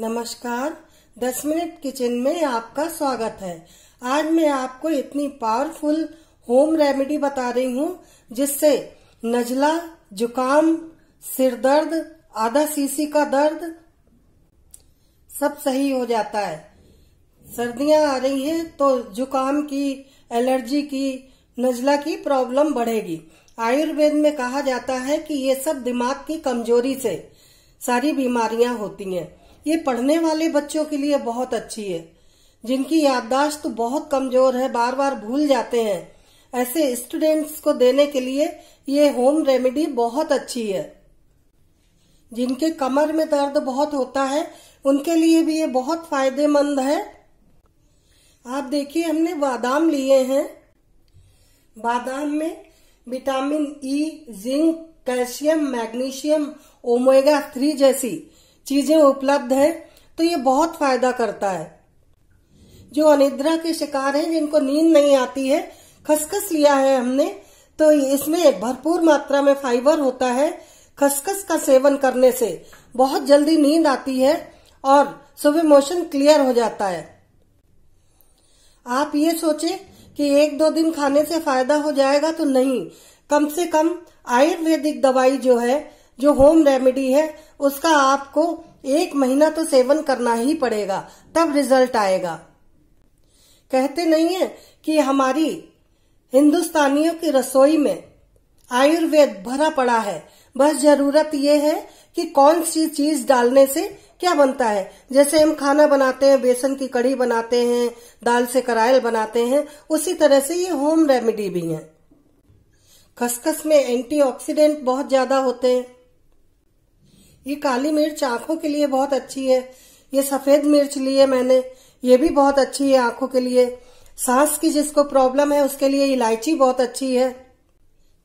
नमस्कार दस minute kitchen में आपका स्वागत है आज मैं आपको इतनी पावरफुल होम रेमेडी बता रही हूँ जिससे नजला जुकाम सिर दर्द आधा सीसी का दर्द सब सही हो जाता है सर्दियां आ रही हैं तो जुकाम की एलर्जी की नजला की प्रॉब्लम बढ़ेगी आयुर्वेद में कहा जाता है कि ये सब दिमाग की कमजोरी से सारी बीमारियां होती हैं ये पढ़ने वाले बच्चों के लिए बहुत अच्छी है जिनकी याददाश्त तो बहुत कमजोर है बार बार भूल जाते हैं ऐसे स्टूडेंट्स को देने के लिए ये होम रेमेडी बहुत अच्छी है जिनके कमर में दर्द बहुत होता है उनके लिए भी ये बहुत फायदेमंद है आप देखिए हमने बादाम लिए हैं बादाम में vitamin E zinc calcium magnesium omega three जैसी चीजें उपलब्ध है तो ये बहुत फायदा करता है जो अनिद्रा के शिकार हैं जिनको नींद नहीं आती है खसखस लिया है हमने तो इसमें भरपूर मात्रा में फाइबर होता है खसखस का सेवन करने से बहुत जल्दी नींद आती है और सुबह मोशन क्लियर हो जाता है आप ये सोचे कि एक दो दिन खाने से फायदा हो जाएगा तो नहीं कम से कम आयुर्वेदिक दवाई जो है जो होम रेमेडी है उसका आपको एक महीना तो सेवन करना ही पड़ेगा तब रिजल्ट आएगा कहते नहीं है कि हमारी हिंदुस्तानियों की रसोई में आयुर्वेद भरा पड़ा है बस जरूरत ये है कि कौन सी चीज डालने से क्या बनता है जैसे हम खाना बनाते हैं बेसन की कढ़ी बनाते हैं दाल से करायल बनाते हैं उसी तरह से ये होम रेमेडी भी है खसखस में एंटीऑक्सीडेंट बहुत ज्यादा होते हैं ये काली मिर्च आंखों के लिए बहुत अच्छी है ये सफेद मिर्च ली है मैंने ये भी बहुत अच्छी है आंखों के लिए सांस की जिसको प्रॉब्लम है उसके लिए इलायची बहुत अच्छी है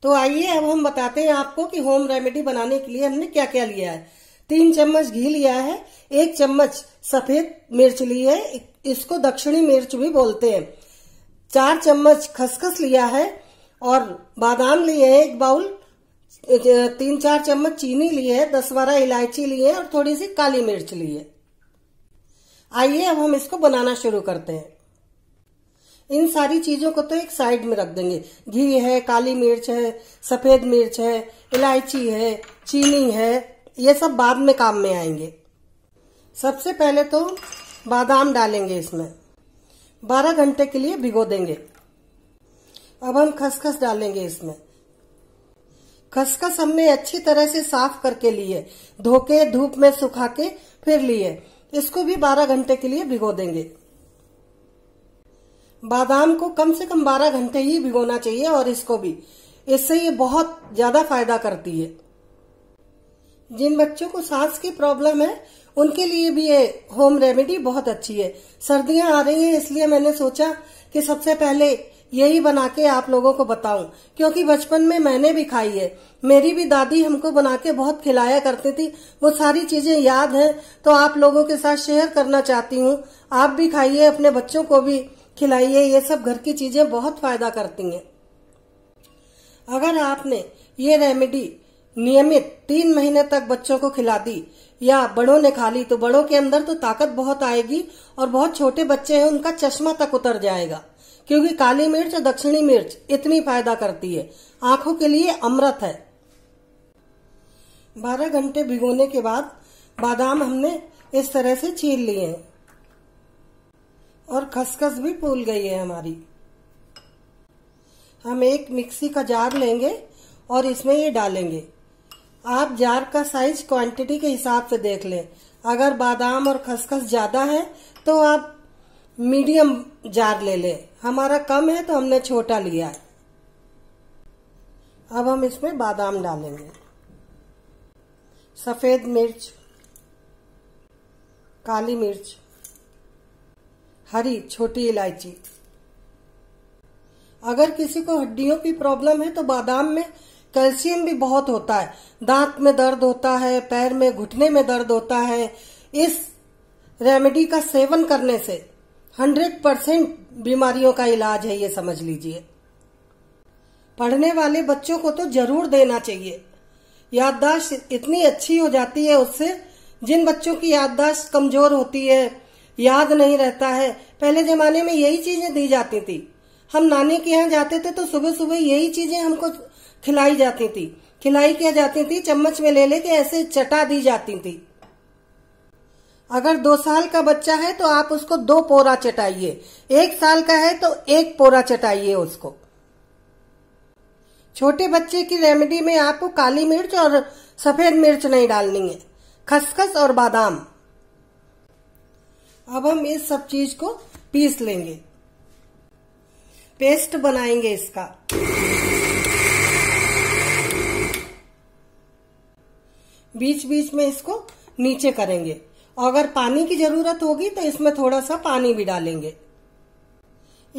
तो आइए अब हम बताते हैं आपको कि होम रेमेडी बनाने के लिए हमने क्या क्या लिया है तीन चम्मच घी लिया है एक चम्मच सफेद मिर्च ली है इसको दक्षिणी मिर्च भी बोलते हैं चार चम्मच खसखस लिया है और बादाम लिए हैं एक बाउल तीन चार चम्मच चीनी ली है दस बारह इलायची ली है और थोड़ी सी काली मिर्च ली है आइए अब हम इसको बनाना शुरू करते हैं इन सारी चीजों को तो एक साइड में रख देंगे घी है काली मिर्च है सफेद मिर्च है इलायची है चीनी है ये सब बाद में काम में आएंगे सबसे पहले तो बादाम डालेंगे इसमें 12 घंटे के लिए भिगो देंगे अब हम खसखस डालेंगे इसमें खसखस हमने अच्छी तरह से साफ करके लिए धोके धूप में सुखा के फिर लिए इसको भी 12 घंटे के लिए भिगो देंगे बादाम को कम से कम 12 घंटे ही भिगोना चाहिए और इसको भी इससे ये बहुत ज्यादा फायदा करती है जिन बच्चों को सांस की प्रॉब्लम है उनके लिए भी ये होम रेमेडी बहुत अच्छी है सर्दियां आ रही हैं इसलिए मैंने सोचा कि सबसे पहले यही बना के आप लोगों को बताऊं क्योंकि बचपन में मैंने भी खाई है मेरी भी दादी हमको बना के बहुत खिलाया करती थी वो सारी चीजें याद है तो आप लोगों के साथ शेयर करना चाहती हूँ आप भी खाइए अपने बच्चों को भी खिलाइए ये सब घर की चीजें बहुत फायदा करती हैं अगर आपने ये रेमेडी नियमित तीन महीने तक बच्चों को खिला दी या बड़ों ने खा ली तो बड़ों के अंदर तो ताकत बहुत आएगी और बहुत छोटे बच्चे हैं उनका चश्मा तक उतर जाएगा क्योंकि काली मिर्च और दक्षिणी मिर्च इतनी फायदा करती है आंखों के लिए अमृत है बारह घंटे भिगोने के बाद बादाम हमने इस तरह से छील लिए हैं और खसखस भी फूल गई है हमारी हम एक मिक्सी का जार लेंगे और इसमें ये डालेंगे आप जार का साइज क्वांटिटी के हिसाब से देख लें अगर बादाम और खसखस ज्यादा है तो आप मीडियम जार ले लें हमारा कम है तो हमने छोटा लिया है अब हम इसमें बादाम डालेंगे सफेद मिर्च काली मिर्च हरी छोटी इलायची अगर किसी को हड्डियों की प्रॉब्लम है तो बादाम में कैल्शियम भी बहुत होता है दांत में दर्द होता है पैर में घुटने में दर्द होता है इस रेमेडी का सेवन करने से 100 परसेंट बीमारियों का इलाज है ये समझ लीजिए पढ़ने वाले बच्चों को तो जरूर देना चाहिए याददाश्त इतनी अच्छी हो जाती है उससे जिन बच्चों की याददाश्त कमजोर होती है याद नहीं रहता है पहले जमाने में यही चीजें दी जाती थी हम नानी के यहाँ जाते थे तो सुबह सुबह यही चीजें हमको खिलाई जाती थी खिलाई क्या जाती थी चम्मच में ले लेके ऐसे चटा दी जाती थी अगर दो साल का बच्चा है तो आप उसको दो पोरा चटाइए एक साल का है तो एक पोरा चटाइए उसको छोटे बच्चे की रेमेडी में आपको काली मिर्च और सफेद मिर्च नहीं डालनी है खसखस और बादाम अब हम इस सब चीज को पीस लेंगे पेस्ट बनाएंगे इसका बीच बीच में इसको नीचे करेंगे और अगर पानी की जरूरत होगी तो इसमें थोड़ा सा पानी भी डालेंगे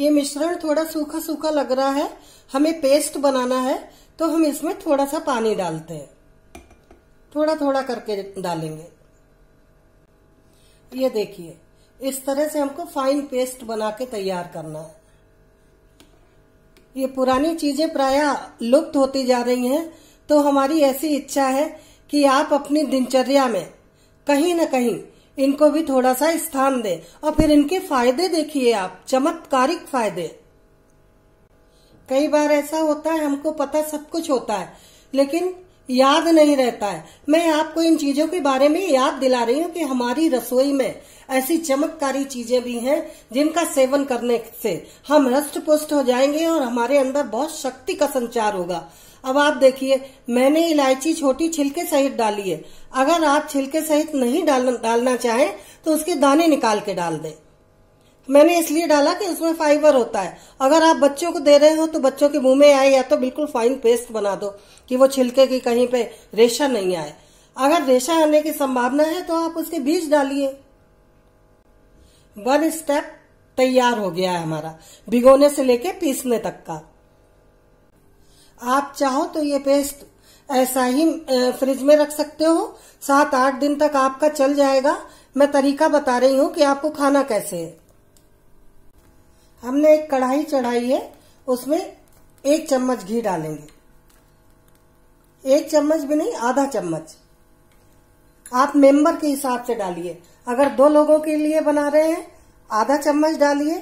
ये मिश्रण थोड़ा सूखा सूखा लग रहा है हमें पेस्ट बनाना है तो हम इसमें थोड़ा सा पानी डालते हैं थोड़ा थोड़ा करके डालेंगे ये देखिए इस तरह से हमको फाइन पेस्ट बना के तैयार करना है ये पुरानी चीजें प्राय लुप्त होती जा रही हैं तो हमारी ऐसी इच्छा है कि आप अपनी दिनचर्या में कहीं न कहीं इनको भी थोड़ा सा स्थान दें और फिर इनके फायदे देखिए आप चमत्कारिक फायदे कई बार ऐसा होता है हमको पता सब कुछ होता है लेकिन याद नहीं रहता है मैं आपको इन चीजों के बारे में याद दिला रही हूँ कि हमारी रसोई में ऐसी चमत्कारी चीजें भी हैं जिनका सेवन करने से हम हृष्ट पुष्ट हो जाएंगे और हमारे अंदर बहुत शक्ति का संचार होगा अब आप देखिए मैंने इलायची छोटी छिलके सहित डाली है अगर आप छिलके सहित नहीं डाल, डालना चाहें तो उसके दाने निकाल के डाल दें मैंने इसलिए डाला कि उसमें फाइबर होता है अगर आप बच्चों को दे रहे हो तो बच्चों के मुंह में आए या तो बिल्कुल फाइन पेस्ट बना दो कि वो छिलके की कहीं पे रेशा नहीं आए अगर रेशा आने की संभावना है तो आप उसके बीज डालिए वन स्टेप तैयार हो गया है हमारा भिगोने से लेके पीसने तक का आप चाहो तो ये पेस्ट ऐसा ही फ्रिज में रख सकते हो सात आठ दिन तक आपका चल जाएगा मैं तरीका बता रही हूँ कि आपको खाना कैसे है हमने एक कढ़ाई चढ़ाई है उसमें एक चम्मच घी डालेंगे एक चम्मच भी नहीं आधा चम्मच आप मेंबर के हिसाब से डालिए अगर दो लोगों के लिए बना रहे हैं आधा चम्मच डालिए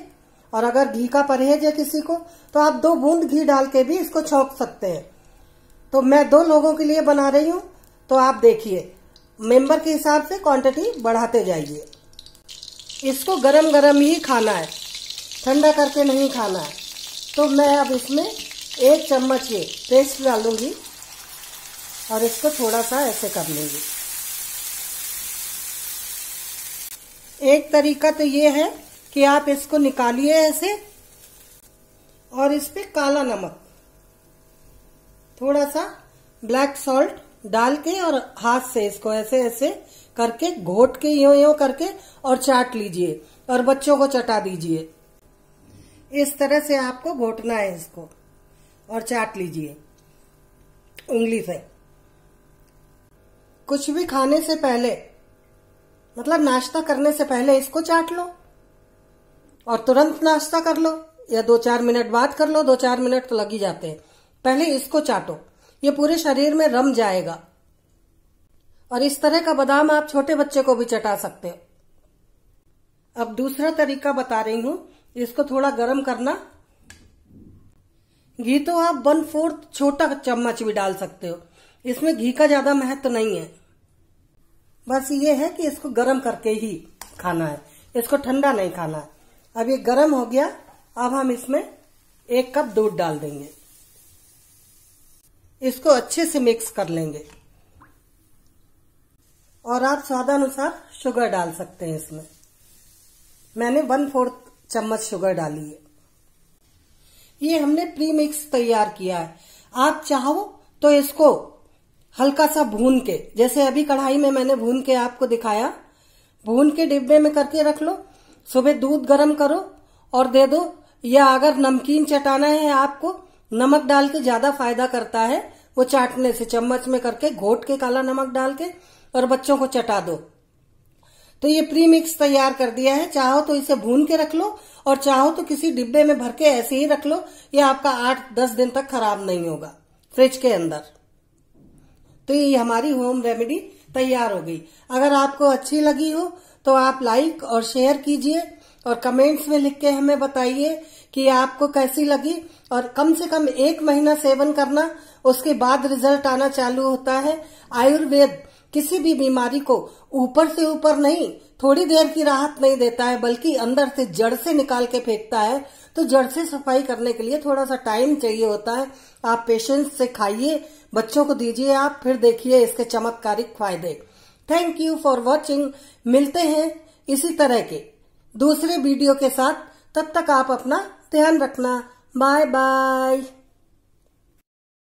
और अगर घी का परहेज है किसी को तो आप दो बूंद घी डाल के भी इसको छोंक सकते हैं तो मैं दो लोगों के लिए बना रही हूँ तो आप देखिए मेंबर के हिसाब से क्वांटिटी बढ़ाते जाइए इसको गरम गरम ही खाना है ठंडा करके नहीं खाना है तो मैं अब इसमें एक चम्मच ये पेस्ट डालूंगी और इसको थोड़ा सा ऐसे कर लूंगी एक तरीका तो ये है कि आप इसको निकालिए ऐसे और इस पे काला नमक थोड़ा सा ब्लैक सॉल्ट डाल के और हाथ से इसको ऐसे ऐसे करके घोट के यो यो करके और चाट लीजिए और बच्चों को चटा दीजिए इस तरह से आपको घोटना है इसको और चाट लीजिए उंगली से कुछ भी खाने से पहले मतलब नाश्ता करने से पहले इसको चाट लो और तुरंत नाश्ता कर लो या दो चार मिनट बाद कर लो दो चार मिनट तो लग ही जाते हैं पहले इसको चाटो ये पूरे शरीर में रम जाएगा और इस तरह का बादाम आप छोटे बच्चे को भी चटा सकते हो अब दूसरा तरीका बता रही हूं इसको थोड़ा गर्म करना घी तो आप वन फोर्थ छोटा चम्मच भी डाल सकते हो इसमें घी का ज्यादा महत्व तो नहीं है बस ये है कि इसको गर्म करके ही खाना है इसको ठंडा नहीं खाना है अब ये गर्म हो गया अब हम इसमें एक कप दूध डाल देंगे इसको अच्छे से मिक्स कर लेंगे और आप स्वादानुसार शुगर डाल सकते हैं इसमें मैंने वन फोर्थ चम्मच शुगर डाली है ये हमने प्री मिक्स तैयार किया है आप चाहो तो इसको हल्का सा भून के जैसे अभी कढ़ाई में मैंने भून के आपको दिखाया भून के डिब्बे में करके रख लो सुबह दूध गर्म करो और दे दो या अगर नमकीन चटाना है आपको नमक डाल के ज्यादा फायदा करता है वो चाटने से चम्मच में करके घोट के काला नमक डाल के और बच्चों को चटा दो तो ये प्री मिक्स तैयार कर दिया है चाहो तो इसे भून के रख लो और चाहो तो किसी डिब्बे में भर के ऐसे ही रख लो ये आपका आठ दस दिन तक खराब नहीं होगा फ्रिज के अंदर तो ये हमारी होम रेमेडी तैयार हो गई अगर आपको अच्छी लगी हो तो आप लाइक और शेयर कीजिए और कमेंट्स में लिख के हमें बताइए कि आपको कैसी लगी और कम से कम एक महीना सेवन करना उसके बाद रिजल्ट आना चालू होता है आयुर्वेद किसी भी बीमारी को ऊपर से ऊपर नहीं थोड़ी देर की राहत नहीं देता है बल्कि अंदर से जड़ से निकाल के फेंकता है तो जड़ से सफाई करने के लिए थोड़ा सा टाइम चाहिए होता है आप पेशेंस से खाइए बच्चों को दीजिए आप फिर देखिए इसके चमत्कारिक फायदे थैंक यू फॉर वॉचिंग मिलते हैं इसी तरह के दूसरे वीडियो के साथ तब तक आप अपना ध्यान रखना बाय बाय